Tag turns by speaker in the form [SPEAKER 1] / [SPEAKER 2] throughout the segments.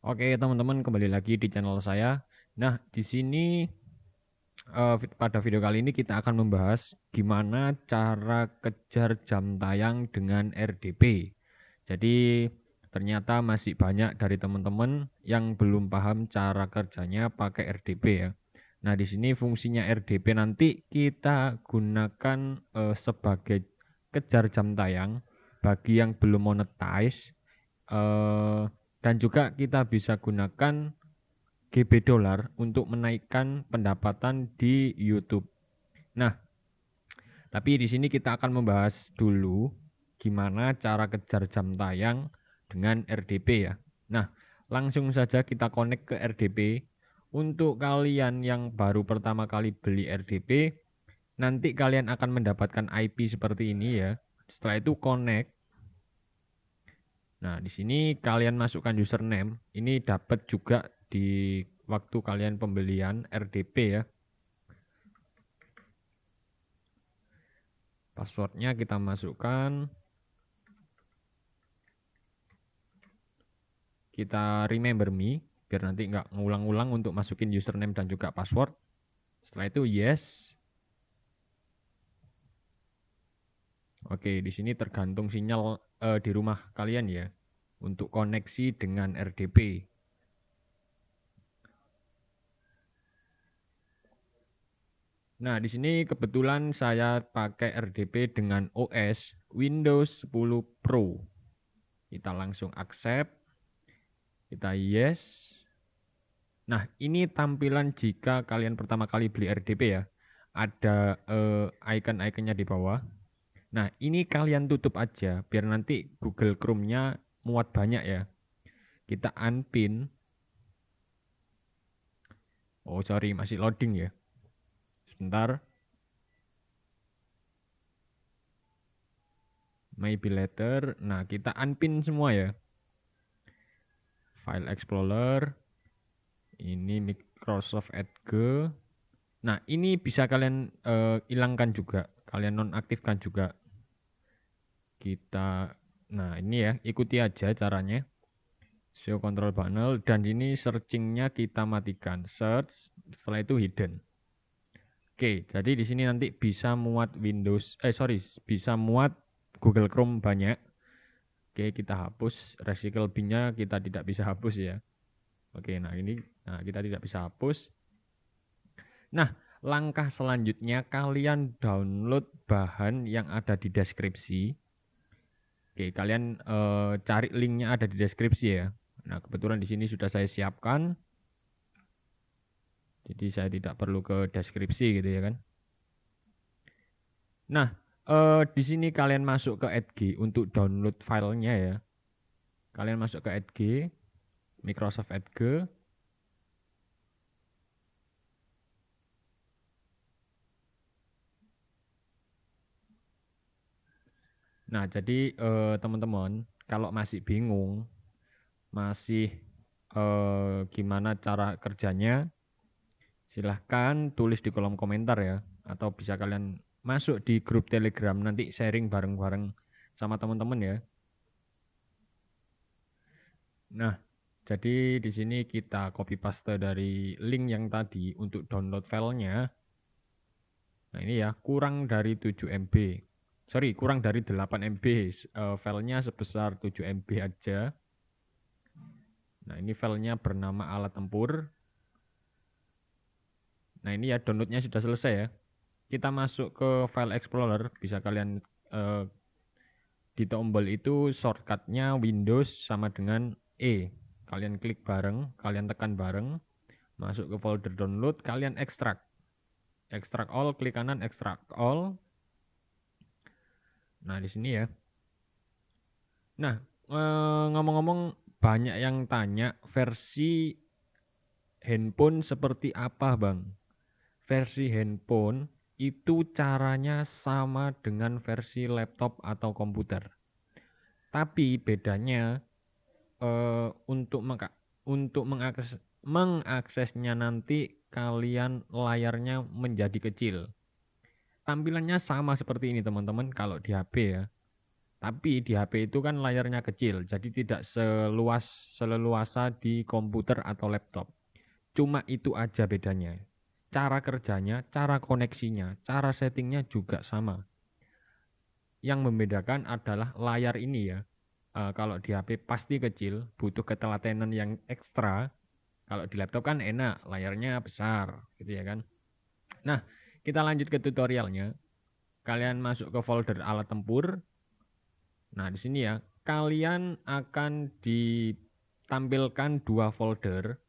[SPEAKER 1] Oke teman-teman kembali lagi di channel saya. Nah di sini uh, pada video kali ini kita akan membahas gimana cara kejar jam tayang dengan RDP. Jadi ternyata masih banyak dari teman-teman yang belum paham cara kerjanya pakai RDP ya. Nah di sini fungsinya RDP nanti kita gunakan uh, sebagai kejar jam tayang bagi yang belum monetize. Uh, dan juga kita bisa gunakan GB dollar untuk menaikkan pendapatan di YouTube. Nah, tapi di sini kita akan membahas dulu gimana cara kejar jam tayang dengan RDP ya. Nah, langsung saja kita connect ke RDP. Untuk kalian yang baru pertama kali beli RDP, nanti kalian akan mendapatkan IP seperti ini ya. Setelah itu connect Nah, di sini kalian masukkan username. Ini dapat juga di waktu kalian pembelian RDP ya. Passwordnya kita masukkan. Kita remember me biar nanti nggak ngulang-ulang untuk masukin username dan juga password. Setelah itu yes, Oke, di sini tergantung sinyal uh, di rumah kalian ya untuk koneksi dengan RDP. Nah, di sini kebetulan saya pakai RDP dengan OS Windows 10 Pro. Kita langsung accept. Kita yes. Nah, ini tampilan jika kalian pertama kali beli RDP ya. Ada uh, icon-iconnya di bawah. Nah, ini kalian tutup aja biar nanti Google Chrome-nya muat banyak ya. Kita unpin. Oh, sorry, masih loading ya. Sebentar. Maybe later. Nah, kita unpin semua ya. File Explorer. Ini Microsoft Edge. Nah, ini bisa kalian uh, hilangkan juga. Kalian nonaktifkan juga kita nah ini ya ikuti aja caranya SEO control panel dan ini searchingnya kita matikan search setelah itu hidden Oke, jadi di sini nanti bisa muat Windows, eh sorry, bisa muat Google Chrome banyak. Oke, kita hapus recycle lebihnya kita tidak bisa hapus ya. Oke, nah ini nah kita tidak bisa hapus. Nah, langkah selanjutnya kalian download bahan yang ada di deskripsi Oke, kalian uh, cari linknya ada di deskripsi ya. Nah, kebetulan di sini sudah saya siapkan. Jadi saya tidak perlu ke deskripsi gitu ya kan. Nah, eh, di sini kalian masuk ke Edge untuk download filenya ya. Kalian masuk ke Edge, Microsoft Edge. Nah, jadi eh, teman-teman, kalau masih bingung, masih eh, gimana cara kerjanya, silahkan tulis di kolom komentar ya, atau bisa kalian masuk di grup Telegram nanti sharing bareng-bareng sama teman-teman ya. Nah, jadi di sini kita copy paste dari link yang tadi untuk download filenya. Nah ini ya kurang dari 7 MB sorry kurang dari 8 MB uh, filenya sebesar 7 MB aja nah ini filenya bernama alat tempur nah ini ya downloadnya sudah selesai ya kita masuk ke file explorer bisa kalian uh, di tombol itu shortcutnya Windows sama dengan E kalian klik bareng kalian tekan bareng masuk ke folder download kalian ekstrak ekstrak all klik kanan ekstrak all Nah, di sini ya. Nah, eh, ngomong-ngomong banyak yang tanya versi handphone seperti apa, Bang? Versi handphone itu caranya sama dengan versi laptop atau komputer. Tapi bedanya eh, untuk meng untuk mengakses mengaksesnya nanti kalian layarnya menjadi kecil tampilannya sama seperti ini teman-teman kalau di HP ya. Tapi di HP itu kan layarnya kecil, jadi tidak seluas seleluasa di komputer atau laptop. Cuma itu aja bedanya. Cara kerjanya, cara koneksinya, cara settingnya juga sama. Yang membedakan adalah layar ini ya. E, kalau di HP pasti kecil, butuh ketelatenan yang ekstra. Kalau di laptop kan enak, layarnya besar gitu ya kan. Nah, kita lanjut ke tutorialnya. Kalian masuk ke folder alat tempur. Nah, di sini ya, kalian akan ditampilkan dua folder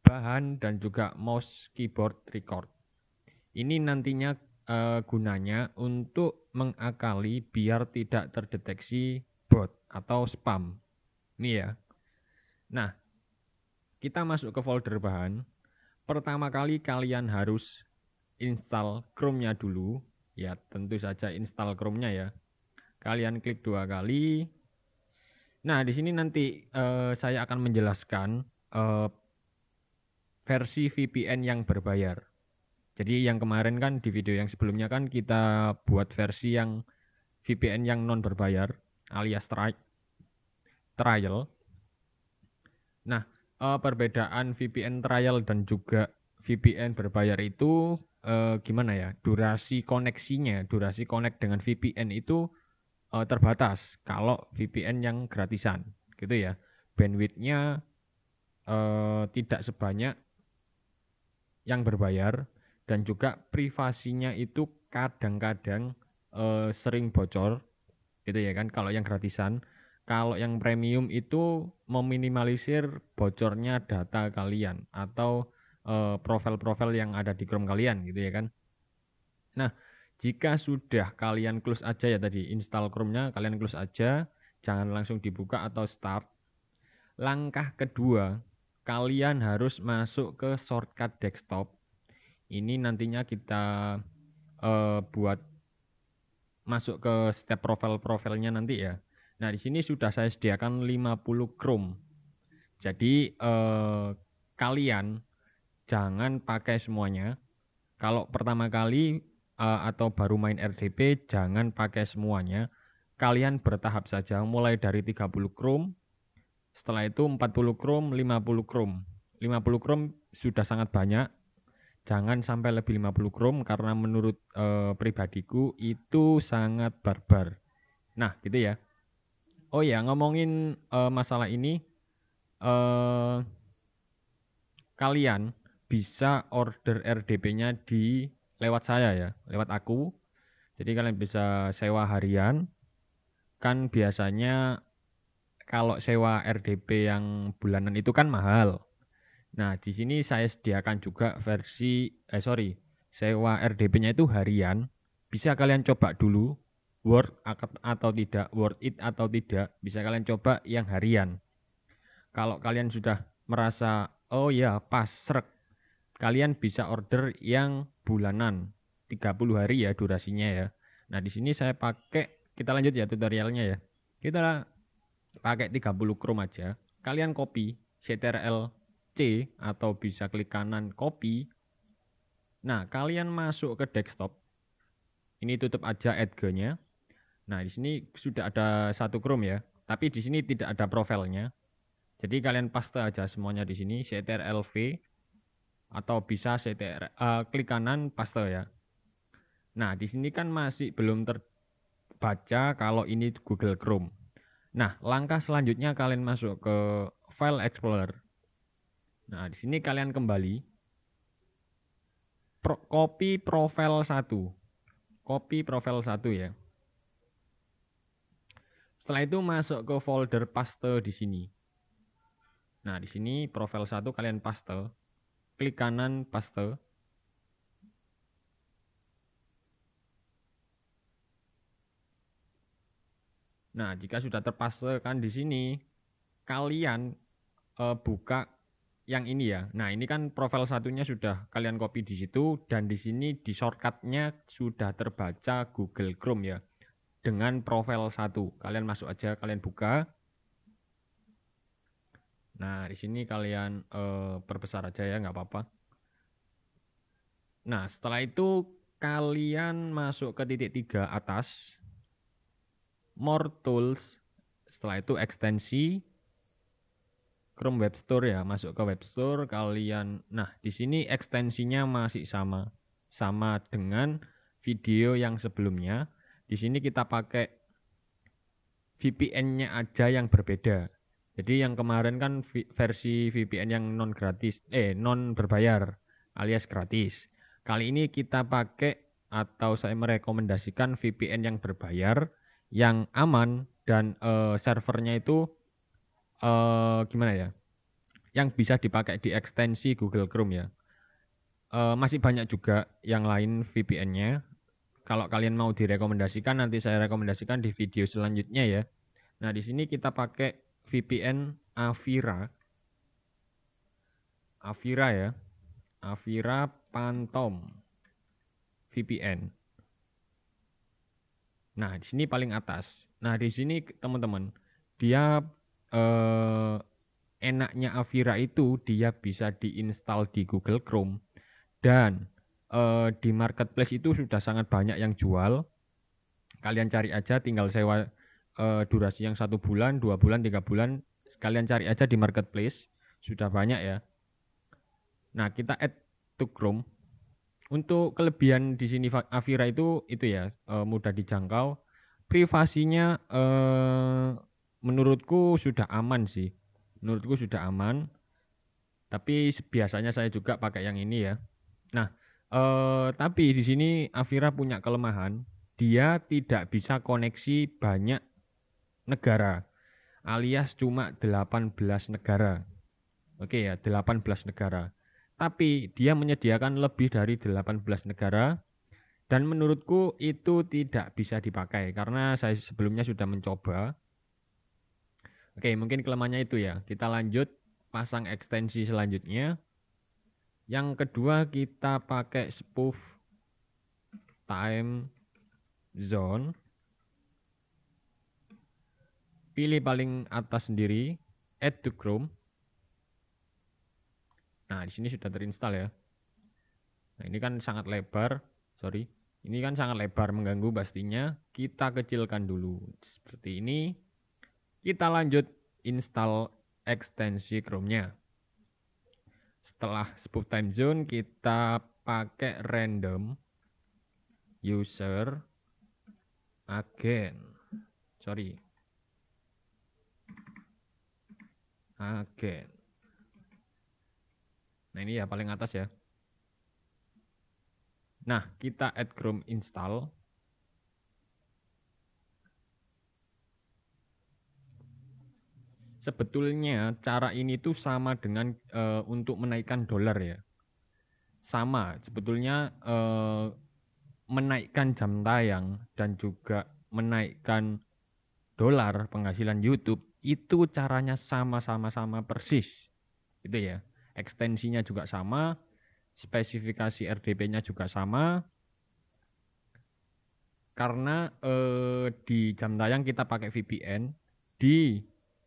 [SPEAKER 1] bahan dan juga mouse keyboard record. Ini nantinya e, gunanya untuk mengakali biar tidak terdeteksi bot atau spam. Ini ya. Nah, kita masuk ke folder bahan. Pertama kali kalian harus install Chrome-nya dulu. Ya, tentu saja install Chrome-nya ya. Kalian klik dua kali. Nah, di sini nanti uh, saya akan menjelaskan uh, versi VPN yang berbayar. Jadi yang kemarin kan di video yang sebelumnya kan kita buat versi yang VPN yang non berbayar alias tri trial. Nah, eh, perbedaan VPN trial dan juga VPN berbayar itu uh, gimana ya durasi koneksinya durasi connect dengan VPN itu uh, terbatas kalau VPN yang gratisan gitu ya bandwidthnya uh, tidak sebanyak yang berbayar dan juga privasinya itu kadang-kadang uh, sering bocor gitu ya kan kalau yang gratisan kalau yang premium itu meminimalisir bocornya data kalian atau Eh, profil-profil yang ada di Chrome kalian gitu ya kan. Nah, jika sudah kalian close aja ya tadi install Chrome-nya kalian close aja, jangan langsung dibuka atau start. Langkah kedua, kalian harus masuk ke shortcut desktop. Ini nantinya kita uh, buat masuk ke step profil-profilnya nanti ya. Nah, di sini sudah saya sediakan 50 Chrome. Jadi eh, kalian jangan pakai semuanya. Kalau pertama kali uh, atau baru main RDP, jangan pakai semuanya. Kalian bertahap saja, mulai dari 30 Chrome, setelah itu 40 Chrome, 50 Chrome. 50 Chrome sudah sangat banyak, jangan sampai lebih 50 Chrome karena menurut uh, pribadiku itu sangat barbar. Nah, gitu ya. Oh ya, ngomongin uh, masalah ini, uh, kalian bisa order RDP-nya di lewat saya ya, lewat aku. Jadi kalian bisa sewa harian. Kan biasanya kalau sewa RDP yang bulanan itu kan mahal. Nah, di sini saya sediakan juga versi eh sorry, sewa RDP-nya itu harian. Bisa kalian coba dulu worth atau tidak, worth it atau tidak. Bisa kalian coba yang harian. Kalau kalian sudah merasa oh ya pas seret kalian bisa order yang bulanan 30 hari ya durasinya ya. Nah, di sini saya pakai kita lanjut ya tutorialnya ya. Kita pakai 30 Chrome aja. Kalian copy CTRL C atau bisa klik kanan copy. Nah, kalian masuk ke desktop. Ini tutup aja Edge-nya. Nah, di sini sudah ada satu Chrome ya, tapi di sini tidak ada profilnya. Jadi kalian paste aja semuanya di sini CTRL V atau bisa CTR uh, eh, klik kanan paste ya. Nah, di sini kan masih belum terbaca kalau ini Google Chrome. Nah, langkah selanjutnya kalian masuk ke File Explorer. Nah, di sini kalian kembali Pro, copy profile satu Copy profile satu ya. Setelah itu masuk ke folder paste di sini. Nah, di sini profile satu kalian paste klik kanan paste. Nah, jika sudah terpaste kan di sini kalian e, buka yang ini ya. Nah, ini kan profil satunya sudah kalian copy di situ dan di sini di shortcutnya sudah terbaca Google Chrome ya. Dengan profil satu, kalian masuk aja, kalian buka. Nah, di sini kalian uh, perbesar aja ya, nggak apa-apa. Nah, setelah itu kalian masuk ke titik tiga atas, more tools, setelah itu ekstensi, Chrome Web Store ya, masuk ke Web Store kalian. Nah, di sini ekstensinya masih sama, sama dengan video yang sebelumnya. Di sini kita pakai VPN-nya aja yang berbeda. Jadi yang kemarin kan versi VPN yang non gratis, eh non berbayar alias gratis. Kali ini kita pakai atau saya merekomendasikan VPN yang berbayar, yang aman dan uh, servernya itu uh, gimana ya? Yang bisa dipakai di ekstensi Google Chrome ya. Uh, masih banyak juga yang lain VPN-nya. Kalau kalian mau direkomendasikan nanti saya rekomendasikan di video selanjutnya ya. Nah di sini kita pakai VPN Avira. Avira ya. Avira Phantom VPN. Nah, di sini paling atas. Nah, di sini teman-teman, dia eh, enaknya Avira itu dia bisa diinstal di Google Chrome dan eh, di marketplace itu sudah sangat banyak yang jual. Kalian cari aja tinggal sewa uh, durasi yang satu bulan, dua bulan, tiga bulan, kalian cari aja di marketplace, sudah banyak ya. Nah kita add to Chrome. Untuk kelebihan di sini Avira itu itu ya uh, mudah dijangkau, privasinya uh, menurutku sudah aman sih, menurutku sudah aman. Tapi biasanya saya juga pakai yang ini ya. Nah, Uh, tapi di sini Avira punya kelemahan, dia tidak bisa koneksi banyak negara alias cuma 18 negara. Oke ya, 18 negara. Tapi dia menyediakan lebih dari 18 negara dan menurutku itu tidak bisa dipakai karena saya sebelumnya sudah mencoba. Oke, mungkin kelemahannya itu ya. Kita lanjut pasang ekstensi selanjutnya. Yang kedua kita pakai spoof time zone pilih paling atas sendiri, add to Chrome. Nah, di sini sudah terinstall ya. Nah, ini kan sangat lebar, sorry. Ini kan sangat lebar mengganggu pastinya. Kita kecilkan dulu seperti ini. Kita lanjut install ekstensi Chrome-nya. Setelah spoof time zone kita pakai random user agent. Sorry, agen. Nah ini ya paling atas ya. Nah kita add Chrome install. Sebetulnya cara ini tuh sama dengan e, untuk menaikkan dolar ya. Sama sebetulnya e, menaikkan jam tayang dan juga menaikkan dolar penghasilan YouTube itu caranya sama-sama sama persis itu ya ekstensinya juga sama spesifikasi RDP-nya juga sama karena eh, di jam tayang kita pakai VPN di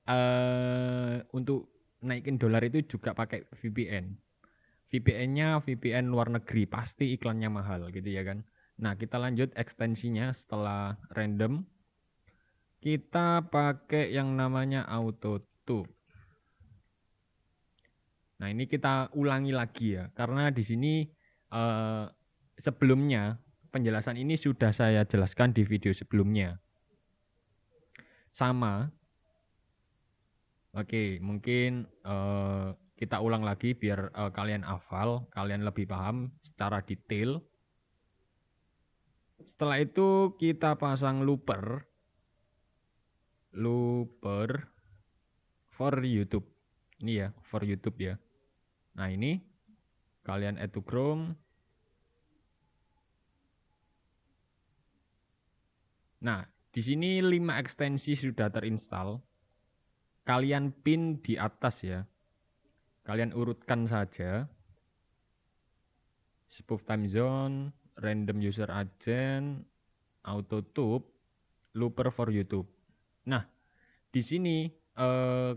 [SPEAKER 1] eh, untuk naikin dolar itu juga pakai VPN VPN-nya VPN luar negeri pasti iklannya mahal gitu ya kan nah kita lanjut ekstensinya setelah random kita pakai yang namanya auto tune. Nah, ini kita ulangi lagi ya, karena di sini eh, sebelumnya penjelasan ini sudah saya jelaskan di video sebelumnya. Sama. Oke, mungkin eh, kita ulang lagi biar eh, kalian hafal, kalian lebih paham secara detail. Setelah itu kita pasang looper Looper for YouTube. Ini ya, for YouTube ya. Nah, ini kalian add to Chrome. Nah, di sini 5 ekstensi sudah terinstall. Kalian pin di atas ya. Kalian urutkan saja. Spoof time zone, random user agent, auto tube, looper for YouTube. Nah, di sini eh,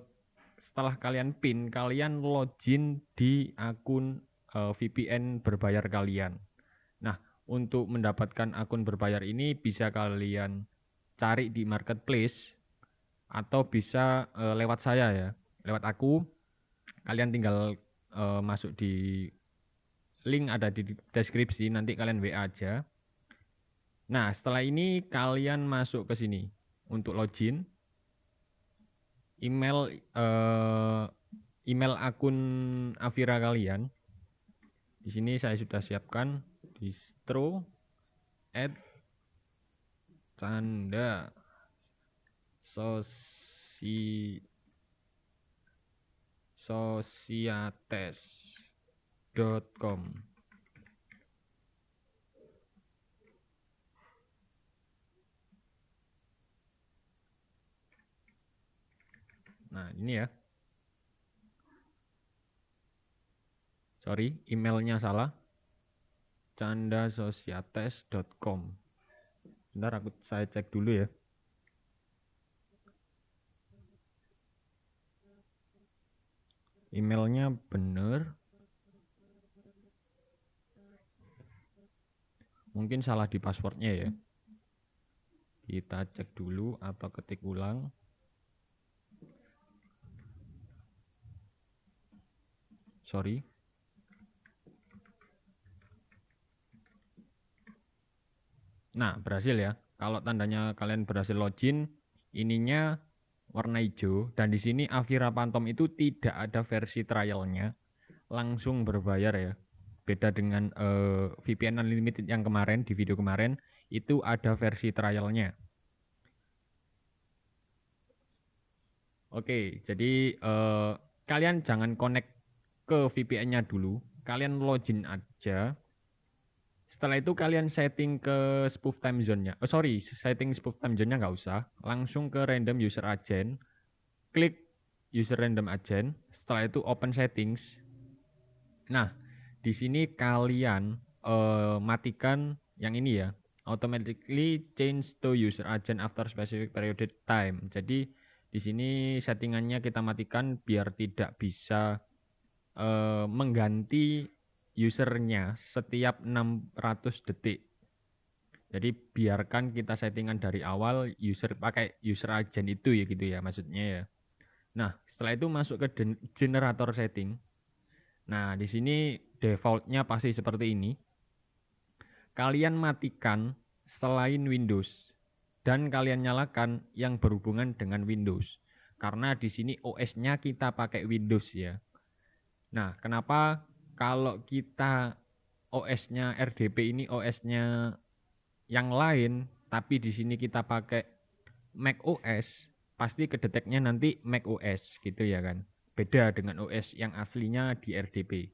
[SPEAKER 1] setelah kalian pin, kalian login di akun eh, VPN berbayar kalian. Nah, untuk mendapatkan akun berbayar ini bisa kalian cari di marketplace atau bisa eh, lewat saya ya, lewat aku. Kalian tinggal eh, masuk di link ada di deskripsi, nanti kalian WA aja. Nah, setelah ini kalian masuk ke sini untuk login email uh, email akun Avira kalian di sini saya sudah siapkan distro at canda sosi sosiates.com Nah, ini ya. Sorry, emailnya salah. candasosiates.com Bentar aku saya cek dulu ya. Emailnya benar. Mungkin salah di passwordnya ya. Kita cek dulu atau ketik ulang. sorry nah berhasil ya kalau tandanya kalian berhasil login ininya warna hijau dan di sini Avira Phantom itu tidak ada versi trialnya langsung berbayar ya beda dengan uh, eh, VPN Unlimited yang kemarin di video kemarin itu ada versi trialnya Oke, jadi uh, kalian jangan connect ke VPN-nya dulu, kalian login aja. Setelah itu kalian setting ke spoof time zone-nya. Oh, sorry, setting spoof time zone-nya nggak usah. Langsung ke random user agent. Klik user random agent. Setelah itu open settings. Nah, di sini kalian uh, matikan yang ini ya. Automatically change to user agent after specific period time. Jadi di sini settingannya kita matikan biar tidak bisa Eh, mengganti usernya setiap 600 detik. Jadi biarkan kita settingan dari awal user pakai user agent itu ya gitu ya maksudnya ya. Nah setelah itu masuk ke generator setting. Nah di sini defaultnya pasti seperti ini. Kalian matikan selain Windows dan kalian nyalakan yang berhubungan dengan Windows. Karena di sini OS-nya kita pakai Windows ya. Nah, kenapa kalau kita OS-nya RDP ini OS-nya yang lain, tapi di sini kita pakai Mac OS, pasti kedeteknya nanti Mac OS gitu ya kan. Beda dengan OS yang aslinya di RDP.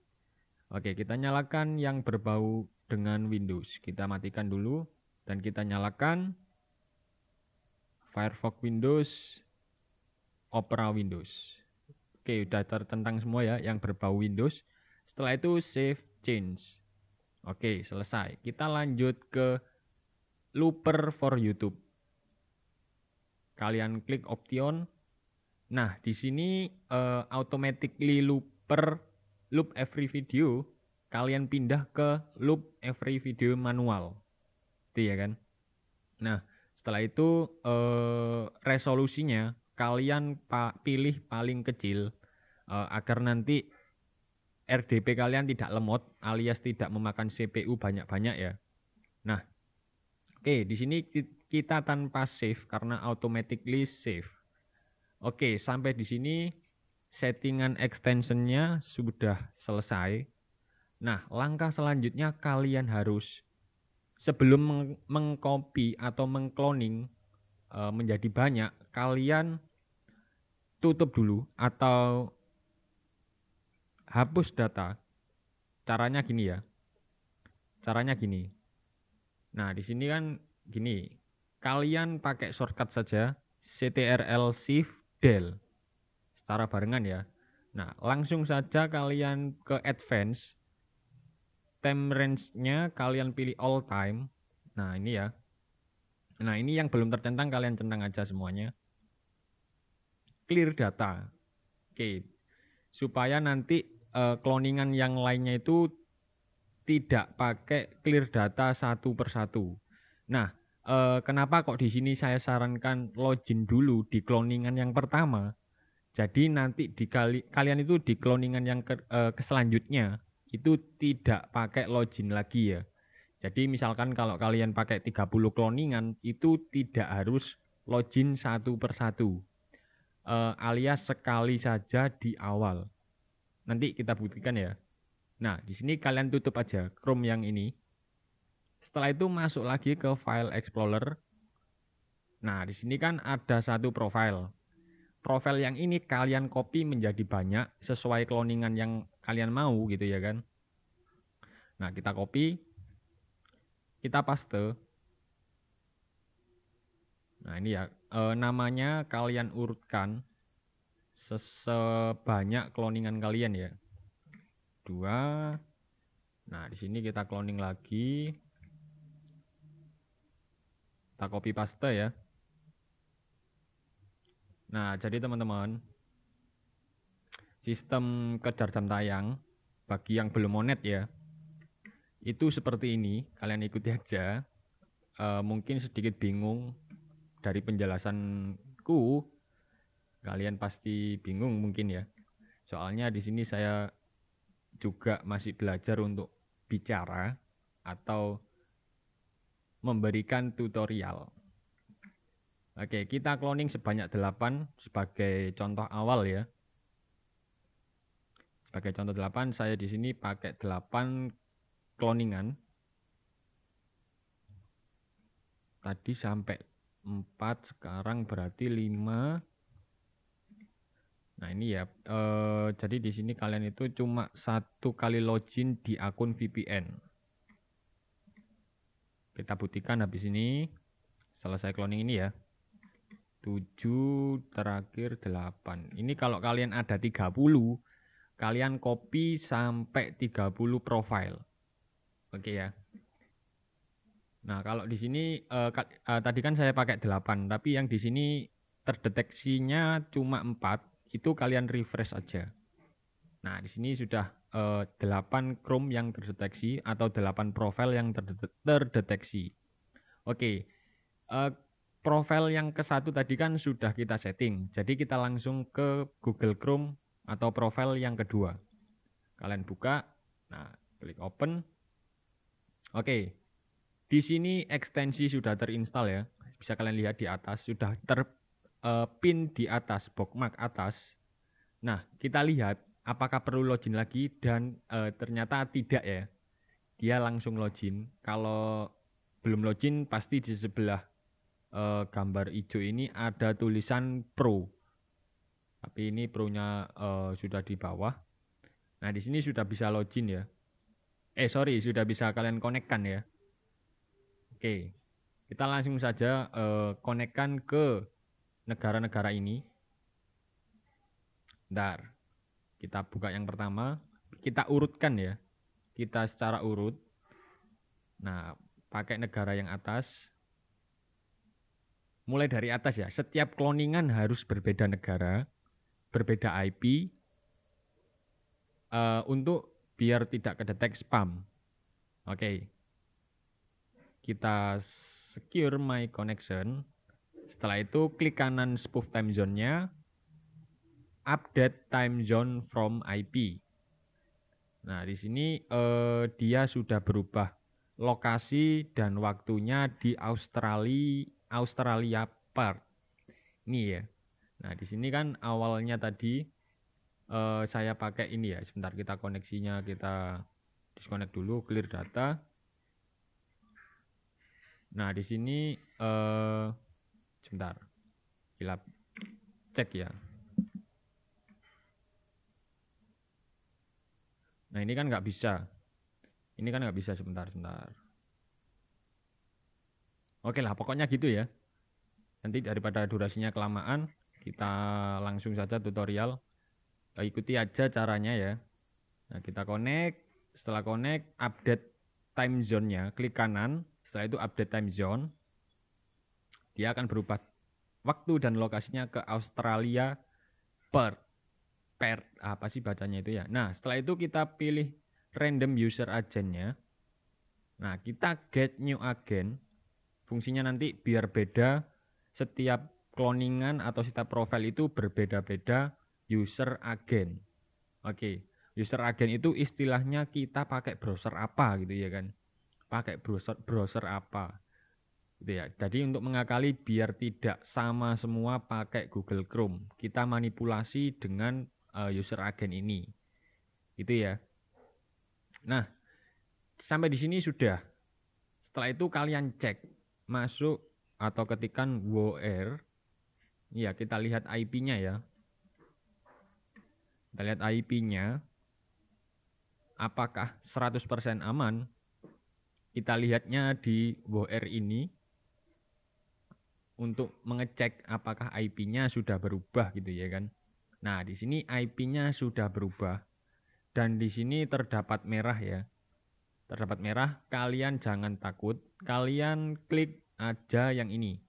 [SPEAKER 1] Oke, kita nyalakan yang berbau dengan Windows. Kita matikan dulu dan kita nyalakan Firefox Windows, Opera Windows. Oke, udah tertentang semua ya yang berbau Windows. Setelah itu save change. Oke, selesai. Kita lanjut ke looper for YouTube. Kalian klik option. Nah, di sini uh, automatically looper loop every video, kalian pindah ke loop every video manual. Itu ya kan? Nah, setelah itu uh, resolusinya kalian pa pilih paling kecil uh, agar nanti RDP kalian tidak lemot alias tidak memakan CPU banyak-banyak ya. Nah, oke okay, di sini kita tanpa save karena automatically save. Oke, okay, sampai di sini settingan extensionnya sudah selesai. Nah, langkah selanjutnya kalian harus sebelum mengcopy atau mengkloning eh, menjadi banyak, kalian tutup dulu atau hapus data. Caranya gini ya. Caranya gini. Nah, di sini kan gini. Kalian pakai shortcut saja CTRL Shift Del. Secara barengan ya. Nah, langsung saja kalian ke advance. Time range-nya kalian pilih all time. Nah, ini ya. Nah, ini yang belum tercentang kalian centang aja semuanya clear data. Oke. Supaya nanti uh, cloningan yang lainnya itu tidak pakai clear data satu persatu. Nah, eh, kenapa kok di sini saya sarankan login dulu di cloningan yang pertama? Jadi nanti di kali, kalian itu di cloningan yang ke, eh, selanjutnya itu tidak pakai login lagi ya. Jadi misalkan kalau kalian pakai 30 cloningan itu tidak harus login satu persatu uh, alias sekali saja di awal. Nanti kita buktikan ya. Nah, di sini kalian tutup aja Chrome yang ini. Setelah itu masuk lagi ke file Explorer. Nah, di sini kan ada satu profile. Profile yang ini kalian copy menjadi banyak sesuai cloningan yang kalian mau gitu ya kan. Nah, kita copy. Kita paste. Nah ini ya e, namanya kalian urutkan sebanyak kloningan kalian ya. Dua. Nah di sini kita cloning lagi. Kita copy paste ya. Nah jadi teman-teman sistem kejar jam tayang bagi yang belum monet ya itu seperti ini kalian ikuti aja e, mungkin sedikit bingung dari penjelasanku kalian pasti bingung mungkin ya. Soalnya di sini saya juga masih belajar untuk bicara atau memberikan tutorial. Oke, kita cloning sebanyak 8 sebagai contoh awal ya. Sebagai contoh 8, saya di sini pakai 8 cloningan. Tadi sampai 4 sekarang berarti 5 Nah ini ya, e, jadi di sini kalian itu cuma satu kali login di akun VPN. Kita buktikan habis ini, selesai cloning ini ya. 7 terakhir 8. Ini kalau kalian ada 30, kalian copy sampai 30 profile. Oke ya. Nah, kalau di sini uh, uh, tadi kan saya pakai 8, tapi yang di sini terdeteksinya cuma 4, itu kalian refresh aja. Nah, di sini sudah uh, eh, 8 Chrome yang terdeteksi atau 8 profil yang terdeteksi. Oke. Uh, profil yang ke satu tadi kan sudah kita setting. Jadi kita langsung ke Google Chrome atau profil yang kedua. Kalian buka, nah klik open. Oke, di sini ekstensi sudah terinstall ya. Bisa kalian lihat di atas sudah terpin eh, di atas bookmark atas. Nah, kita lihat apakah perlu login lagi dan uh, ternyata tidak ya. Dia langsung login. Kalau belum login pasti di sebelah uh, gambar hijau ini ada tulisan pro. Tapi ini pro-nya sudah di bawah. Nah, di sini sudah bisa login ya. Eh, sorry, sudah bisa kalian konekkan ya. Oke, kita langsung saja uh, konekkan ke negara-negara ini. Dar, kita buka yang pertama. Kita urutkan ya. Kita secara urut. Nah, pakai negara yang atas. Mulai dari atas ya. Setiap cloningan harus berbeda negara, berbeda IP, uh, eh, untuk biar tidak kedetek spam. Oke, okay kita secure my connection. Setelah itu klik kanan spoof time zone-nya, update time zone from IP. Nah, di sini eh, dia sudah berubah lokasi dan waktunya di Australia Australia Park. Ini ya. Nah, di sini kan awalnya tadi eh, saya pakai ini ya. Sebentar kita koneksinya kita disconnect dulu, clear data. Nah, di sini eh sebentar. Hilap cek ya. Nah, ini kan nggak bisa. Ini kan nggak bisa sebentar, sebentar. Oke lah, pokoknya gitu ya. Nanti daripada durasinya kelamaan, kita langsung saja tutorial. Eh, ikuti aja caranya ya. Nah, kita connect. Setelah connect, update time zone-nya. Klik kanan, setelah itu update time zone. Dia akan berubah waktu dan lokasinya ke Australia per per apa sih bacanya itu ya. Nah, setelah itu kita pilih random user agentnya. Nah, kita get new agent. Fungsinya nanti biar beda setiap cloningan atau setiap profile itu berbeda-beda user agent. Oke, okay. user agent itu istilahnya kita pakai browser apa gitu ya kan pakai browser browser apa gitu ya. Jadi untuk mengakali biar tidak sama semua pakai Google Chrome, kita manipulasi dengan uh, user agent ini. itu ya. Nah, sampai di sini sudah. Setelah itu kalian cek masuk atau ketikan WOR. Iya, ya, kita lihat IP-nya ya. Kita lihat IP-nya. Apakah 100% aman? kita lihatnya di WR ini untuk mengecek apakah IP-nya sudah berubah gitu ya kan. Nah, di sini IP-nya sudah berubah dan di sini terdapat merah ya. Terdapat merah, kalian jangan takut, kalian klik aja yang ini.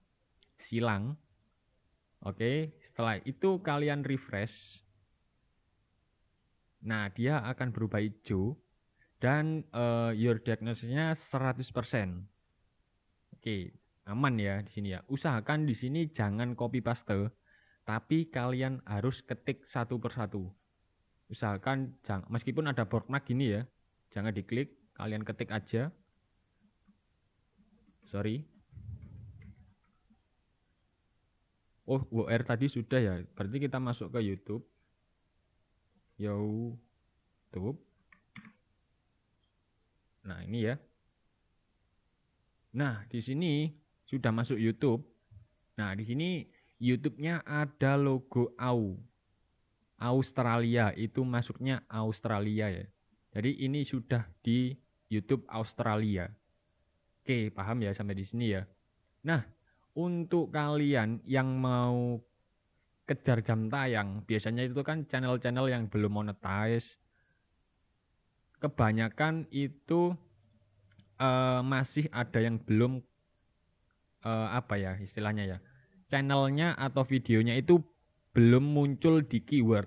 [SPEAKER 1] Silang. Oke, setelah itu kalian refresh. Nah, dia akan berubah hijau dan uh, your diagnosisnya 100%. Oke, aman ya di sini ya. Usahakan di sini jangan copy paste, tapi kalian harus ketik satu persatu. Usahakan jangan meskipun ada bookmark gini ya, jangan diklik, kalian ketik aja. Sorry. Oh, WR tadi sudah ya. Berarti kita masuk ke YouTube. YouTube. Nah, ini ya. Nah, di sini sudah masuk YouTube. Nah, di sini YouTube-nya ada logo AU. Australia itu masuknya Australia ya. Jadi ini sudah di YouTube Australia. Oke, paham ya sampai di sini ya. Nah, untuk kalian yang mau kejar jam tayang, biasanya itu kan channel-channel yang belum monetize, kebanyakan itu uh, masih ada yang belum uh, apa ya istilahnya ya channelnya atau videonya itu belum muncul di keyword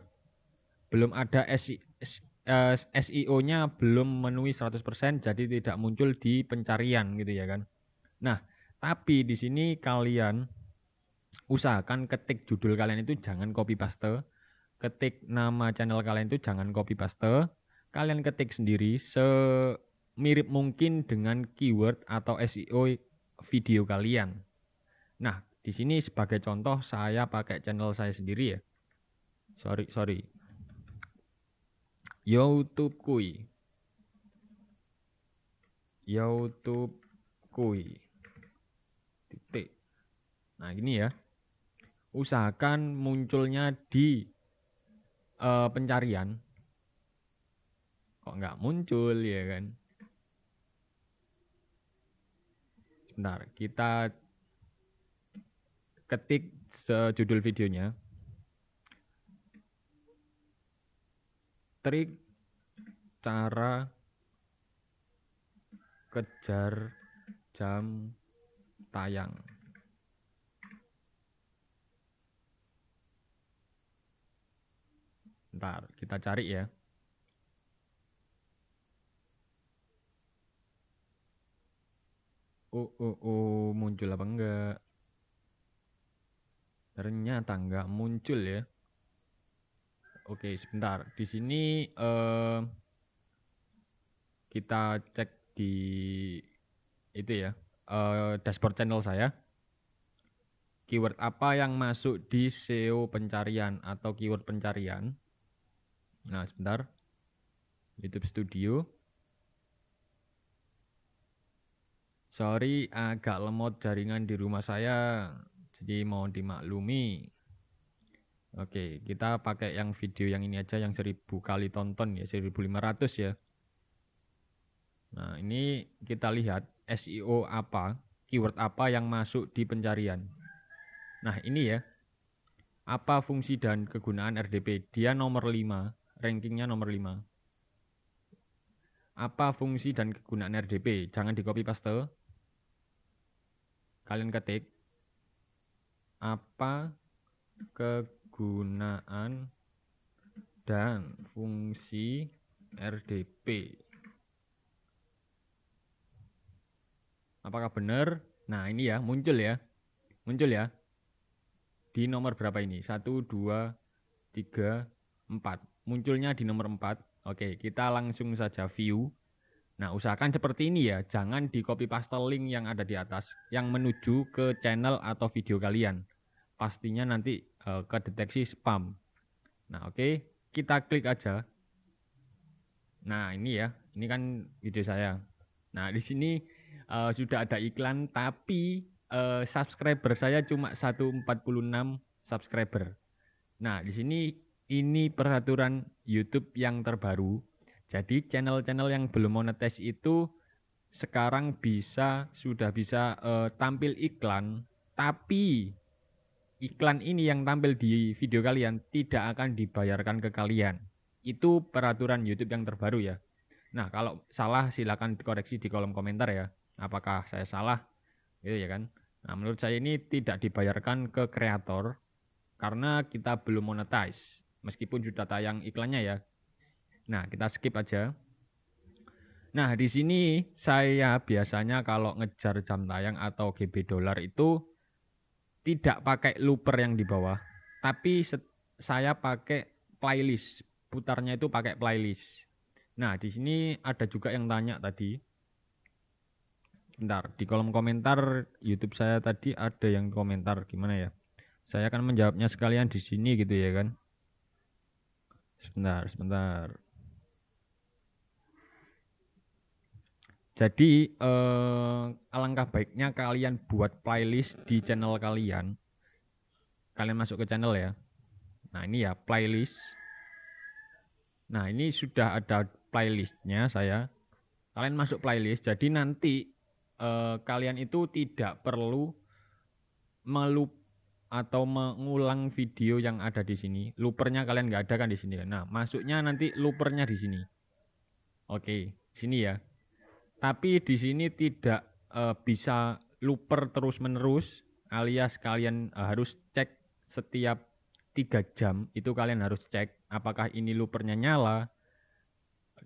[SPEAKER 1] belum ada SEO-nya eh, e belum memenuhi 100% jadi tidak muncul di pencarian gitu ya kan nah tapi di sini kalian usahakan ketik judul kalian itu jangan copy paste ketik nama channel kalian itu jangan copy paste kalian ketik sendiri semirip mungkin dengan keyword atau SEO video kalian. Nah, di sini sebagai contoh saya pakai channel saya sendiri ya. Sorry, sorry. YouTube kui. YouTube kui. Titik. Nah, ini ya. Usahakan munculnya di uh, pencarian kok nggak muncul ya kan sebentar kita ketik sejudul videonya trik cara kejar jam tayang Bentar, kita cari ya. uh, muncul apa enggak ternyata enggak muncul ya oke sebentar di sini uh, kita cek di itu ya uh, dashboard channel saya keyword apa yang masuk di SEO pencarian atau keyword pencarian nah sebentar YouTube Studio Sorry agak lemot jaringan di rumah saya, jadi mau dimaklumi. Oke, kita pakai yang video yang ini aja yang 1000 kali tonton ya, 1500 ya. Nah, ini kita lihat SEO apa, keyword apa yang masuk di pencarian. Nah, ini ya. Apa fungsi dan kegunaan RDP? Dia nomor 5, rankingnya nomor 5 apa fungsi dan kegunaan RDP. Jangan di copy paste kalian ketik apa kegunaan dan fungsi RDP. Apakah benar? Nah, ini ya, muncul ya. Muncul ya. Di nomor berapa ini? 1 2 3 4. Munculnya di nomor 4. Oke, kita langsung saja view Nah, usahakan seperti ini ya, jangan di copy paste link yang ada di atas yang menuju ke channel atau video kalian. Pastinya nanti e, kedeteksi spam. Nah, oke, okay. kita klik aja. Nah, ini ya, ini kan video saya. Nah, di sini e, sudah ada iklan tapi e, subscriber saya cuma 146 subscriber. Nah, di sini ini peraturan YouTube yang terbaru jadi channel-channel yang belum monetize itu sekarang bisa sudah bisa uh, tampil iklan, tapi iklan ini yang tampil di video kalian tidak akan dibayarkan ke kalian. Itu peraturan YouTube yang terbaru ya. Nah, kalau salah silakan dikoreksi di kolom komentar ya. Apakah saya salah? Gitu ya kan. Nah, menurut saya ini tidak dibayarkan ke kreator karena kita belum monetize meskipun sudah tayang iklannya ya Nah, kita skip aja. Nah, di sini saya biasanya kalau ngejar jam tayang atau GB dolar itu tidak pakai looper yang di bawah, tapi saya pakai playlist. Putarnya itu pakai playlist. Nah, di sini ada juga yang tanya tadi. Bentar, di kolom komentar YouTube saya tadi ada yang komentar gimana ya? Saya akan menjawabnya sekalian di sini gitu ya kan. Sebentar, sebentar. Jadi eh, alangkah baiknya kalian buat playlist di channel kalian. Kalian masuk ke channel ya. Nah ini ya playlist. Nah ini sudah ada playlistnya saya. Kalian masuk playlist. Jadi nanti eh, kalian itu tidak perlu melup atau mengulang video yang ada di sini. Lupernya kalian nggak ada kan di sini. Nah masuknya nanti lupernya di sini. Oke, sini ya tapi di sini tidak uh, bisa luper terus menerus alias kalian uh, harus cek setiap tiga jam itu kalian harus cek apakah ini loopernya nyala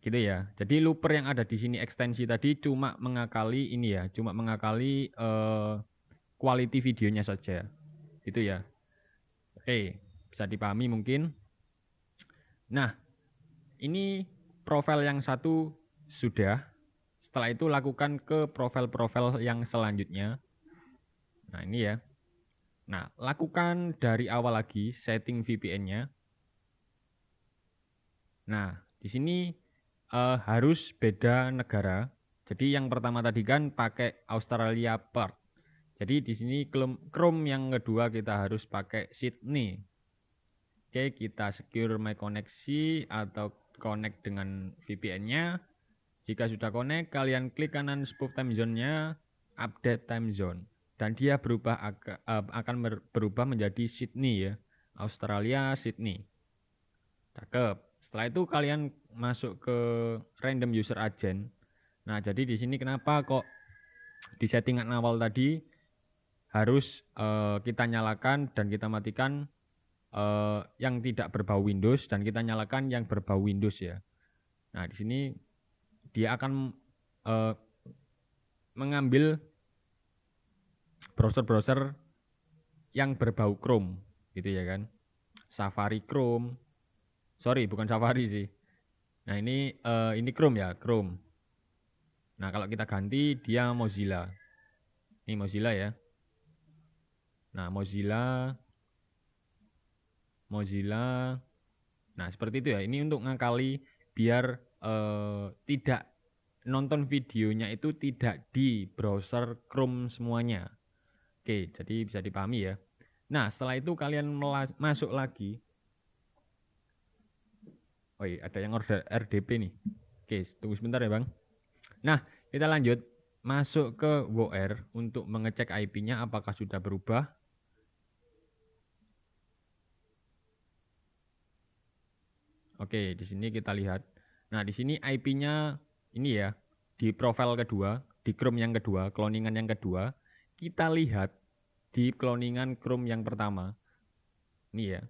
[SPEAKER 1] gitu ya jadi looper yang ada di sini ekstensi tadi cuma mengakali ini ya cuma mengakali uh, quality videonya saja itu ya oke bisa dipahami mungkin nah ini profil yang satu sudah setelah itu lakukan ke profil-profil yang selanjutnya. Nah ini ya. Nah lakukan dari awal lagi setting VPN-nya. Nah di sini eh, harus beda negara. Jadi yang pertama tadi kan pakai Australia Perth. Jadi di sini Chrome yang kedua kita harus pakai Sydney. Oke, kita secure my koneksi atau connect dengan VPN-nya. Jika sudah connect, kalian klik kanan spoof time zone-nya, update time zone. Dan dia berubah eh, akan berubah menjadi Sydney ya. Australia, Sydney. Cakep. Setelah itu kalian masuk ke random user agent. Nah, jadi di sini kenapa kok di settingan awal tadi harus uh, kita nyalakan dan kita matikan uh, yang tidak berbau Windows dan kita nyalakan yang berbau Windows ya. Nah, di sini dia akan uh, mengambil browser-browser yang berbau Chrome gitu ya kan. Safari Chrome. Sorry, bukan Safari sih. Nah, ini uh, ini Chrome ya, Chrome. Nah, kalau kita ganti dia Mozilla. Ini Mozilla ya. Nah, Mozilla Mozilla. Nah, seperti itu ya. Ini untuk ngakali biar eh, tidak nonton videonya itu tidak di browser Chrome semuanya. Oke, jadi bisa dipahami ya. Nah, setelah itu kalian masuk lagi. Oh iya, ada yang order RDP nih. Oke, tunggu sebentar ya Bang. Nah, kita lanjut. Masuk ke WOR untuk mengecek IP-nya apakah sudah berubah. Oke, di sini kita lihat. Nah, di sini IP-nya ini ya, di profile kedua, di Chrome yang kedua, kloningan yang kedua, kita lihat di kloningan Chrome yang pertama. Ini ya.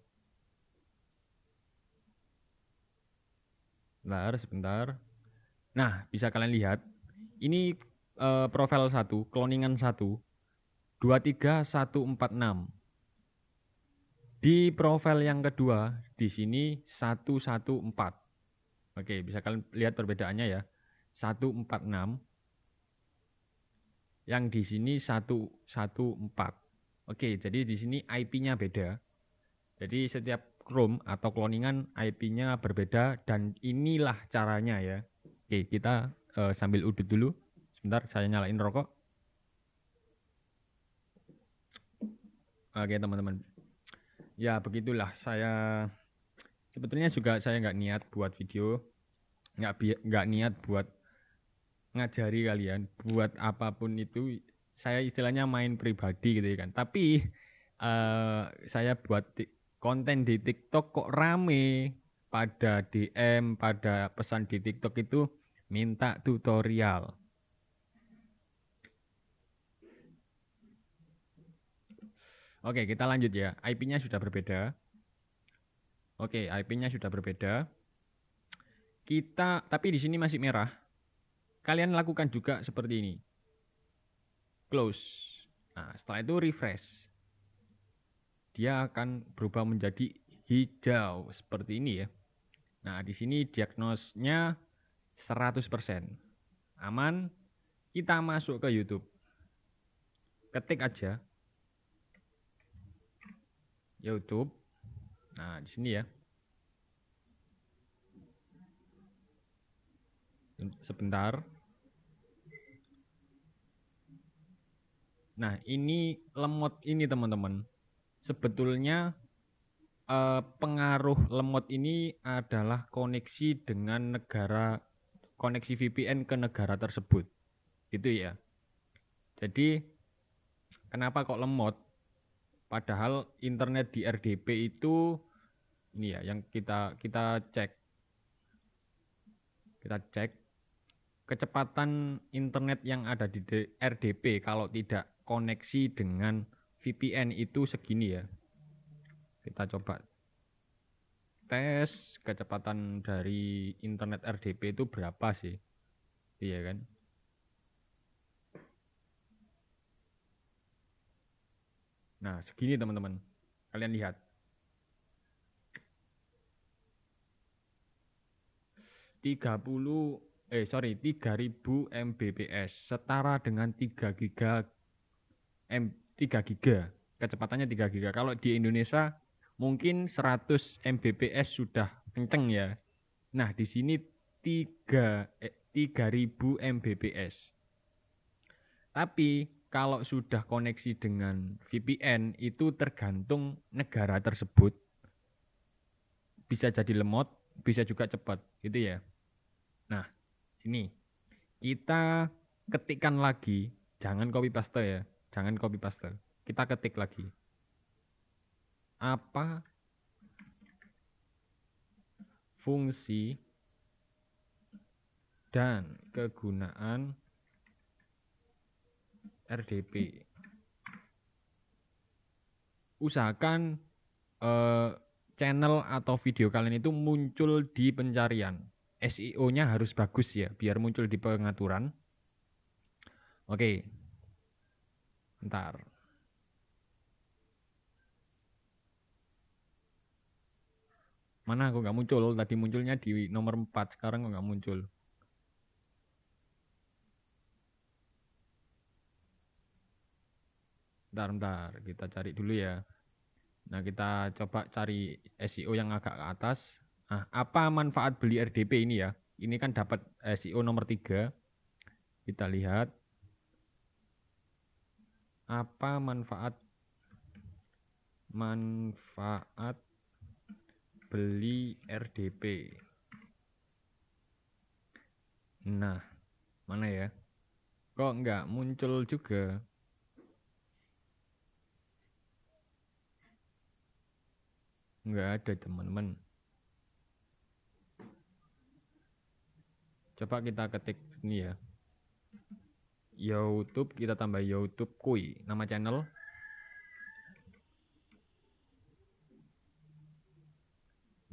[SPEAKER 1] Bentar, sebentar. Nah, bisa kalian lihat, ini e, eh, profile 1, cloningan 1, 23146. Di profile yang kedua, di sini 114. Oke, bisa kalian lihat perbedaannya ya. 146 yang di sini 114. Oke, jadi di sini IP-nya beda. Jadi setiap Chrome atau kloningan IP-nya berbeda dan inilah caranya ya. Oke, kita uh, sambil udut dulu. Sebentar, saya nyalain rokok. Oke, teman-teman. Ya, begitulah saya sebetulnya juga saya nggak niat buat video nggak nggak niat buat ngajari kalian ya, buat apapun itu saya istilahnya main pribadi gitu ya kan tapi uh, saya buat konten di TikTok kok rame pada DM pada pesan di TikTok itu minta tutorial Oke kita lanjut ya IP-nya sudah berbeda Oke, IP-nya sudah berbeda. Kita tapi di sini masih merah. Kalian lakukan juga seperti ini. Close. Nah, setelah itu refresh. Dia akan berubah menjadi hijau seperti ini ya. Nah, di sini diagnosnya 100%. Aman. Kita masuk ke YouTube. Ketik aja YouTube Nah, di sini ya. Sebentar. Nah, ini lemot ini teman-teman. Sebetulnya eh, pengaruh lemot ini adalah koneksi dengan negara koneksi VPN ke negara tersebut. Itu ya. Jadi kenapa kok lemot? Padahal internet di RDP itu ini ya yang kita kita cek. Kita cek kecepatan internet yang ada di RDP kalau tidak koneksi dengan VPN itu segini ya. Kita coba tes kecepatan dari internet RDP itu berapa sih? Iya kan? Nah, segini teman-teman. Kalian lihat. Tiga puluh, eh sorry, tiga ribu Mbps setara dengan tiga giga M, tiga giga kecepatannya tiga giga. Kalau di Indonesia mungkin 100 Mbps sudah kenceng ya. Nah, di sini tiga eh, tiga ribu Mbps. Tapi kalau sudah koneksi dengan VPN itu tergantung negara tersebut bisa jadi lemot, bisa juga cepat, gitu ya. Nah, sini kita ketikkan lagi, jangan copy paste ya, jangan copy paste. Kita ketik lagi. Apa fungsi dan kegunaan RDP. Usahakan eh, channel atau video kalian itu muncul di pencarian. SEO-nya harus bagus ya, biar muncul di pengaturan. Oke, ntar. Mana aku nggak muncul? Tadi munculnya di nomor 4, sekarang kok nggak muncul. bentar bentar kita cari dulu ya nah kita coba cari SEO yang agak ke atas nah, apa manfaat beli RDP ini ya ini kan dapat SEO nomor 3 kita lihat apa manfaat manfaat beli RDP nah mana ya kok nggak muncul juga Enggak ada teman-teman. Coba kita ketik ini ya. YouTube kita tambah YouTube Kui nama channel.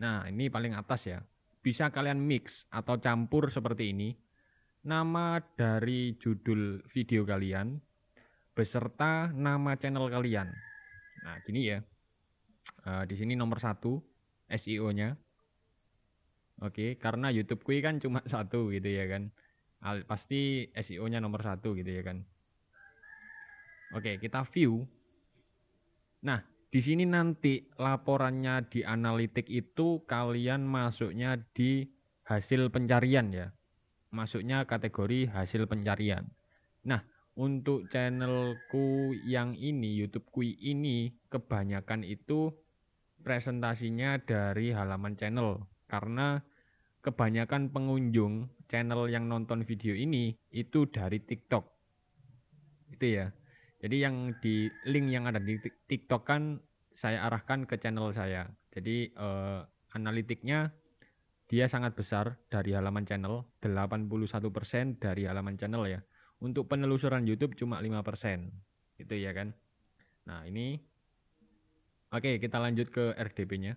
[SPEAKER 1] Nah, ini paling atas ya. Bisa kalian mix atau campur seperti ini. Nama dari judul video kalian beserta nama channel kalian. Nah, gini ya. Eh, di sini nomor satu SEO-nya. Oke, okay, karena YouTube kui kan cuma satu gitu ya kan. pasti SEO-nya nomor satu gitu ya kan. Oke, okay, kita view. Nah, di sini nanti laporannya di analitik itu kalian masuknya di hasil pencarian ya. Masuknya kategori hasil pencarian. Nah, untuk channelku yang ini, YouTube kui ini kebanyakan itu presentasinya dari halaman channel karena kebanyakan pengunjung channel yang nonton video ini itu dari TikTok. Itu ya. Jadi yang di link yang ada di TikTok kan saya arahkan ke channel saya. Jadi eh, analitiknya dia sangat besar dari halaman channel, 81% dari halaman channel ya. Untuk penelusuran YouTube cuma 5%. Itu ya kan. Nah, ini Oke, kita lanjut ke RDP-nya.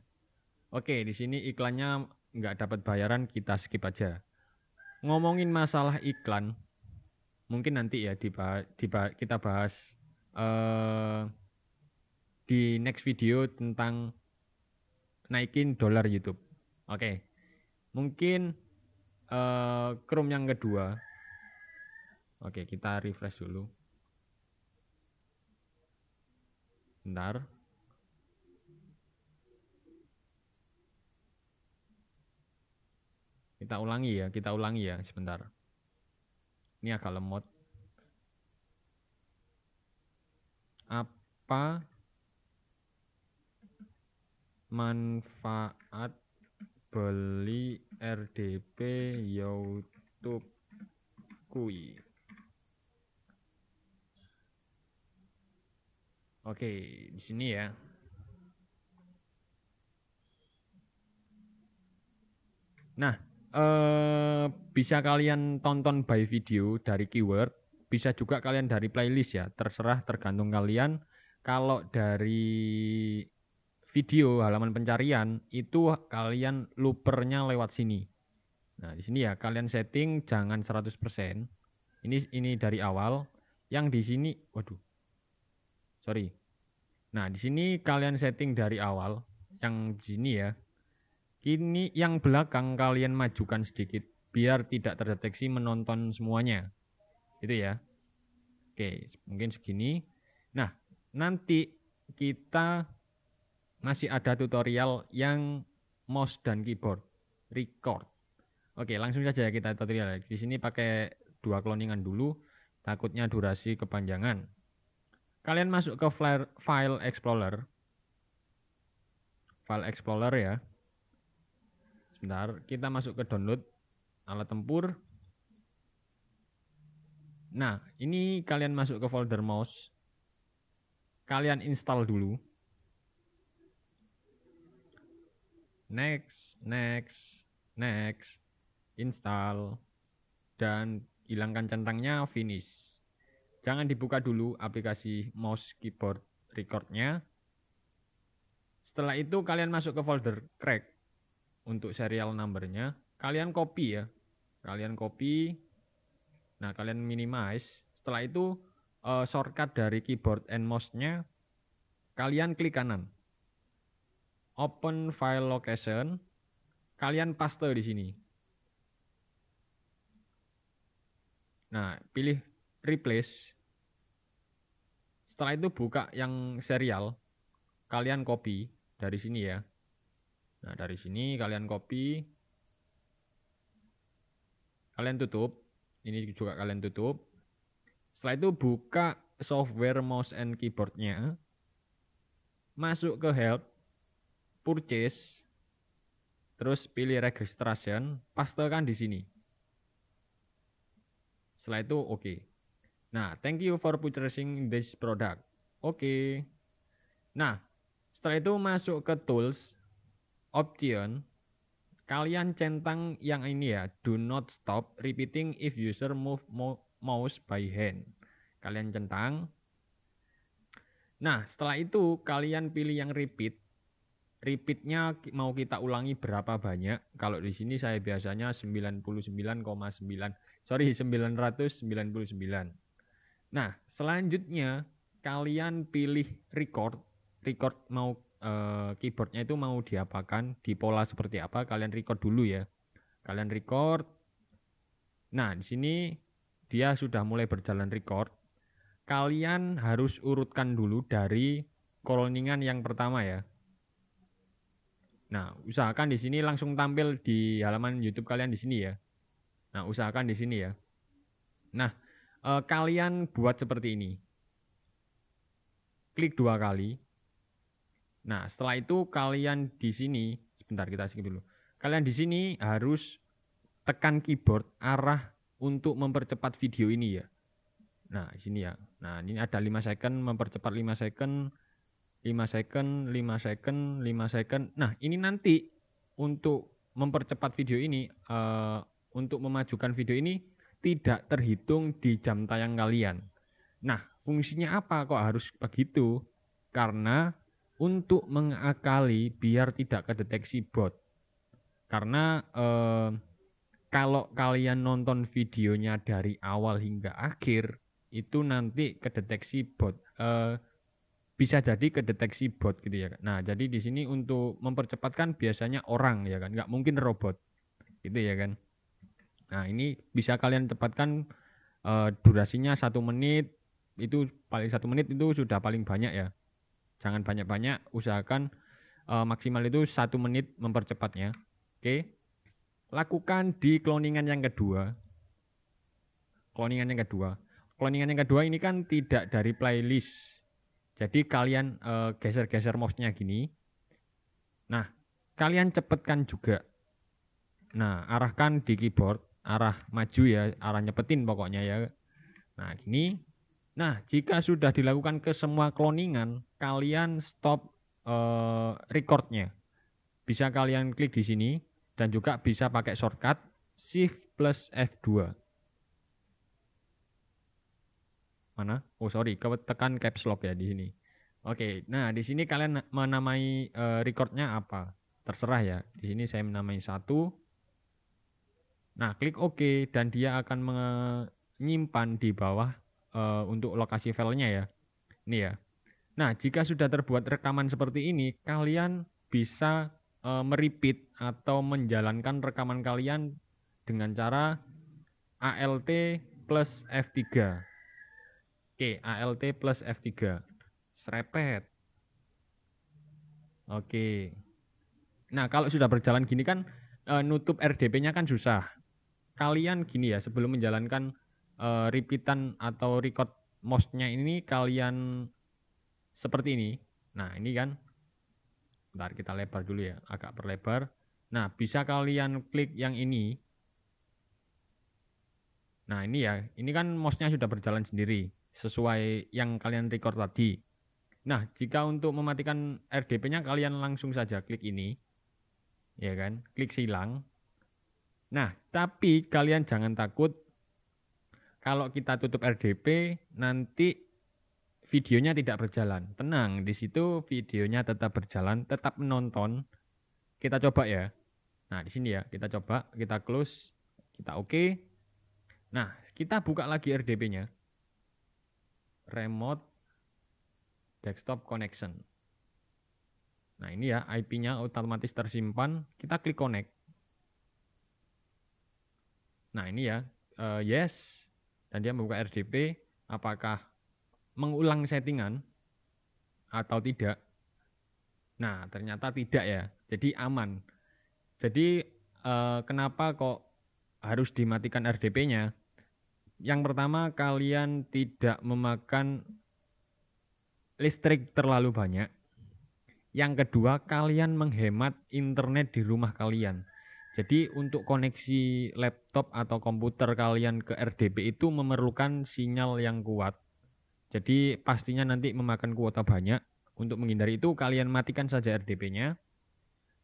[SPEAKER 1] Oke, di sini iklannya nggak dapat bayaran, kita skip aja. Ngomongin masalah iklan, mungkin nanti ya dibahas, dibahas kita bahas uh, di next video tentang naikin dolar YouTube. Oke, mungkin uh, Chrome yang kedua. Oke, kita refresh dulu. Bentar. Kita ulangi ya, kita ulangi ya sebentar. Ini agak lemot. Apa manfaat beli RDP YouTube kui? Oke, di sini ya. Nah, Eh, bisa kalian tonton by video dari keyword, bisa juga kalian dari playlist ya, terserah tergantung kalian. Kalau dari video halaman pencarian itu kalian loopernya lewat sini. Nah, di sini ya kalian setting jangan 100%. Ini ini dari awal. Yang di sini waduh. Sorry. Nah, di sini kalian setting dari awal yang di sini ya kini yang belakang kalian majukan sedikit biar tidak terdeteksi menonton semuanya. Itu ya. Oke, mungkin segini. Nah, nanti kita masih ada tutorial yang mouse dan keyboard record. Oke, langsung saja kita tutorial. Di sini pakai dua cloningan dulu, takutnya durasi kepanjangan. Kalian masuk ke file, file explorer. File explorer ya. Sebentar, kita masuk ke download alat tempur. Nah, ini kalian masuk ke folder mouse. Kalian install dulu. Next, next, next. Install dan hilangkan centangnya finish. Jangan dibuka dulu aplikasi mouse keyboard recordnya. Setelah itu kalian masuk ke folder crack untuk serial numbernya kalian copy ya kalian copy nah kalian minimize setelah itu uh, shortcut dari keyboard and mouse-nya kalian klik kanan open file location kalian paste di sini nah pilih replace setelah itu buka yang serial kalian copy dari sini ya Nah, dari sini kalian copy. Kalian tutup. Ini juga kalian tutup. Setelah itu buka software mouse and keyboardnya. Masuk ke help. Purchase. Terus pilih registration. Pastekan di sini. Setelah itu oke. Okay. Nah, thank you for purchasing this product. Oke. Okay. Nah, setelah itu masuk ke tools option kalian centang yang ini ya do not stop repeating if user move mouse by hand kalian centang nah setelah itu kalian pilih yang repeat repeatnya mau kita ulangi berapa banyak kalau di sini saya biasanya 99,9 sorry 999 nah selanjutnya kalian pilih record record mau Eh, keyboardnya itu mau diapakan di pola seperti apa kalian record dulu ya kalian record nah di sini dia sudah mulai berjalan record kalian harus urutkan dulu dari koloningan yang pertama ya nah usahakan di sini langsung tampil di halaman YouTube kalian di sini ya nah usahakan di sini ya nah eh, kalian buat seperti ini klik dua kali Nah, setelah itu kalian di sini, sebentar kita skip dulu. Kalian di sini harus tekan keyboard arah untuk mempercepat video ini ya. Nah, di sini ya. Nah, ini ada 5 second, mempercepat 5 second, 5 second, 5 second, 5 second. Nah, ini nanti untuk mempercepat video ini, uh, untuk memajukan video ini tidak terhitung di jam tayang kalian. Nah, fungsinya apa kok harus begitu? Karena untuk mengakali biar tidak kedeteksi bot. Karena eh, kalau kalian nonton videonya dari awal hingga akhir itu nanti kedeteksi bot. Eh, bisa jadi kedeteksi bot gitu ya. Nah, jadi di sini untuk mempercepatkan biasanya orang ya kan, nggak mungkin robot gitu ya kan. Nah, ini bisa kalian cepatkan eh, durasinya satu menit itu paling satu menit itu sudah paling banyak ya jangan banyak-banyak usahakan uh, maksimal itu satu menit mempercepatnya oke okay. lakukan di kloningan yang kedua kloningan yang kedua kloningan yang kedua ini kan tidak dari playlist jadi kalian uh, geser-geser mouse-nya gini nah kalian cepetkan juga nah arahkan di keyboard arah maju ya arah nyepetin pokoknya ya nah gini Nah, jika sudah dilakukan ke semua kloningan, kalian stop uh, recordnya. Bisa kalian klik di sini dan juga bisa pakai shortcut Shift plus F2. Mana? Oh sorry, tekan caps lock ya di sini. Oke, nah di sini kalian menamai uh, recordnya apa? Terserah ya. Di sini saya menamai satu. Nah, klik OK dan dia akan menyimpan di bawah uh, untuk lokasi filenya ya. Ini ya. Nah, jika sudah terbuat rekaman seperti ini, kalian bisa uh, meripit atau menjalankan rekaman kalian dengan cara ALT plus F3. Oke, ALT plus F3. Serepet. Oke. Nah, kalau sudah berjalan gini kan uh, nutup RDP-nya kan susah. Kalian gini ya, sebelum menjalankan uh, repeatan atau record mouse-nya ini kalian seperti ini. Nah, ini kan Bentar kita lebar dulu ya, agak berlebar. Nah, bisa kalian klik yang ini. Nah, ini ya, ini kan mouse-nya sudah berjalan sendiri sesuai yang kalian record tadi. Nah, jika untuk mematikan RDP-nya kalian langsung saja klik ini. Ya kan? Klik silang. Nah, tapi kalian jangan takut kalau kita tutup RDP nanti videonya tidak berjalan. Tenang, di situ videonya tetap berjalan, tetap menonton. Kita coba ya. Nah, di sini ya, kita coba, kita close, kita oke. Okay. Nah, kita buka lagi RDP-nya. Remote desktop connection. Nah, ini ya IP-nya otomatis tersimpan. Kita klik connect. Nah, ini ya, uh, yes, dan dia membuka RDP apakah mengulang settingan atau tidak. Nah, ternyata tidak ya. Jadi aman. Jadi eh, kenapa kok harus dimatikan RDP-nya? Yang pertama, kalian tidak memakan listrik terlalu banyak. Yang kedua, kalian menghemat internet di rumah kalian. Jadi untuk koneksi laptop atau komputer kalian ke RDP itu memerlukan sinyal yang kuat. Jadi pastinya nanti memakan kuota banyak. Untuk menghindari itu kalian matikan saja RDP-nya.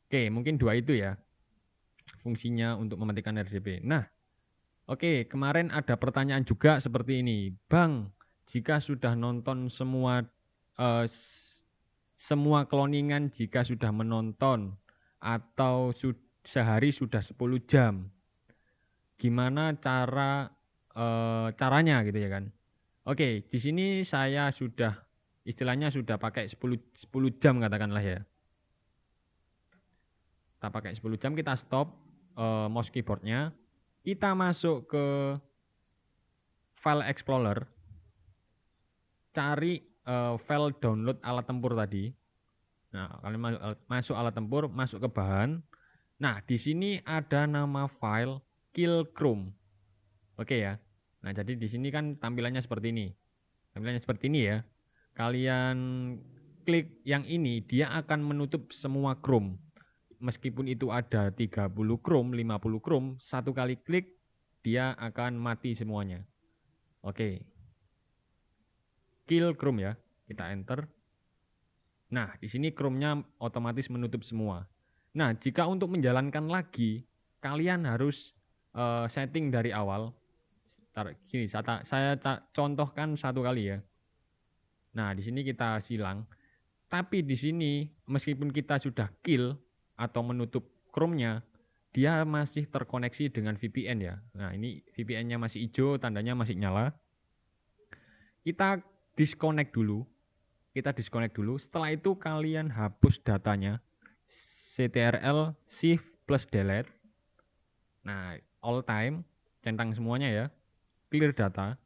[SPEAKER 1] Oke, mungkin dua itu ya. Fungsinya untuk mematikan RDP. Nah, oke, kemarin ada pertanyaan juga seperti ini. Bang, jika sudah nonton semua eh, semua kloningan jika sudah menonton atau sudah sehari sudah 10 jam. Gimana cara e, caranya gitu ya kan. Oke, di sini saya sudah istilahnya sudah pakai 10 10 jam katakanlah ya. Kita pakai 10 jam kita stop e, mouse keyboardnya. Kita masuk ke file explorer. Cari e, file download alat tempur tadi. Nah, kalian masuk alat tempur, masuk ke bahan, Nah, di sini ada nama file kill chrome. Oke ya. Nah, jadi di sini kan tampilannya seperti ini. Tampilannya seperti ini ya. Kalian klik yang ini, dia akan menutup semua chrome. Meskipun itu ada 30 chrome, 50 chrome, satu kali klik dia akan mati semuanya. Oke. Kill chrome ya. Kita enter. Nah, di sini chrome-nya otomatis menutup semua. Nah, jika untuk menjalankan lagi, kalian harus uh, setting dari awal. Tar, gini, saya, saya contohkan satu kali ya. Nah, di sini kita silang. Tapi di sini, meskipun kita sudah kill atau menutup Chrome-nya, dia masih terkoneksi dengan VPN ya. Nah, ini VPN-nya masih hijau, tandanya masih nyala. Kita disconnect dulu. Kita disconnect dulu. Setelah itu kalian hapus datanya CTRL Shift plus Delete. Nah, all time, centang semuanya ya. Clear data.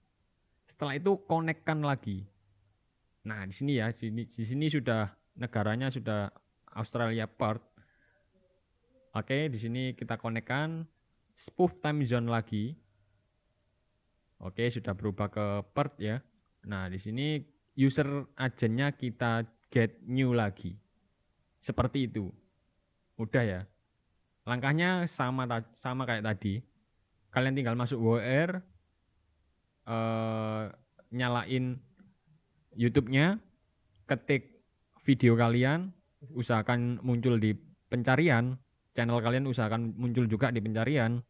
[SPEAKER 1] Setelah itu konekkan lagi. Nah, di sini ya, di sini, di sini sudah negaranya sudah Australia Perth. Oke, di sini kita konekkan spoof time zone lagi. Oke, sudah berubah ke Perth ya. Nah, di sini user agentnya kita get new lagi. Seperti itu. Mudah ya. Langkahnya sama sama kayak tadi. Kalian tinggal masuk WR, eh, nyalain YouTube-nya, ketik video kalian, usahakan muncul di pencarian, channel kalian usahakan muncul juga di pencarian.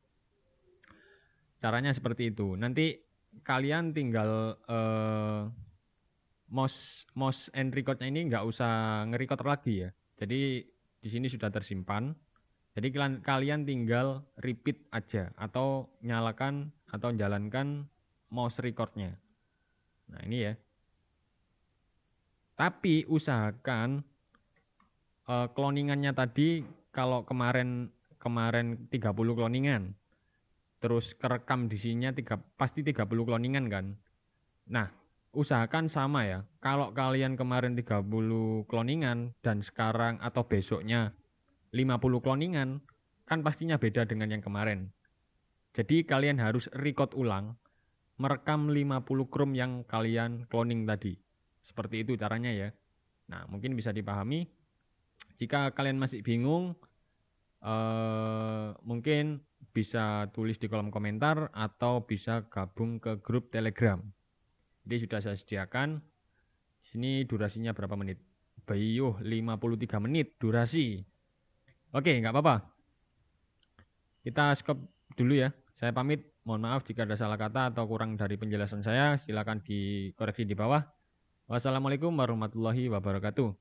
[SPEAKER 1] Caranya seperti itu. Nanti kalian tinggal eh, mouse mouse and recordnya ini nggak usah ngerecord lagi ya. Jadi di sini sudah tersimpan. Jadi kalian tinggal repeat aja atau nyalakan atau jalankan mouse recordnya. Nah ini ya. Tapi usahakan uh, eh, cloningannya tadi kalau kemarin kemarin 30 kloningan terus kerekam di sininya tiga, pasti 30 cloningan kan. Nah, usahakan sama ya. Kalau kalian kemarin 30 kloningan dan sekarang atau besoknya 50 kloningan, kan pastinya beda dengan yang kemarin. Jadi kalian harus record ulang, merekam 50 krum yang kalian cloning tadi. Seperti itu caranya ya. Nah, mungkin bisa dipahami. Jika kalian masih bingung, eh, mungkin bisa tulis di kolom komentar atau bisa gabung ke grup Telegram. Jadi sudah saya sediakan. Ini sini durasinya berapa menit? puluh 53 menit durasi. Oke, nggak apa-apa. Kita skip dulu ya. Saya pamit. Mohon maaf jika ada salah kata atau kurang dari penjelasan saya. Silakan dikoreksi di bawah. Wassalamualaikum warahmatullahi wabarakatuh.